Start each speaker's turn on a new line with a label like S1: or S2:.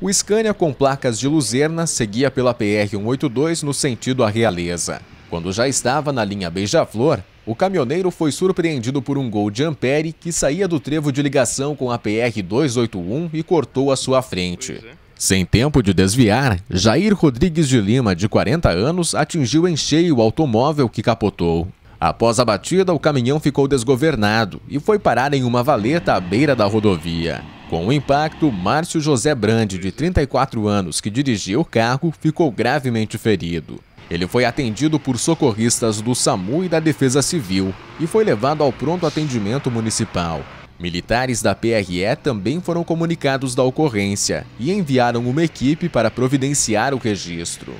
S1: O Scania com placas de Luzerna seguia pela PR-182 no sentido à Realeza. Quando já estava na linha Beija-Flor, o caminhoneiro foi surpreendido por um gol de Ampere que saía do trevo de ligação com a PR-281 e cortou a sua frente. É. Sem tempo de desviar, Jair Rodrigues de Lima, de 40 anos, atingiu em cheio o automóvel que capotou. Após a batida, o caminhão ficou desgovernado e foi parar em uma valeta à beira da rodovia. Com o impacto, Márcio José Brande, de 34 anos, que dirigia o carro, ficou gravemente ferido. Ele foi atendido por socorristas do SAMU e da Defesa Civil e foi levado ao pronto atendimento municipal. Militares da PRE também foram comunicados da ocorrência e enviaram uma equipe para providenciar o registro.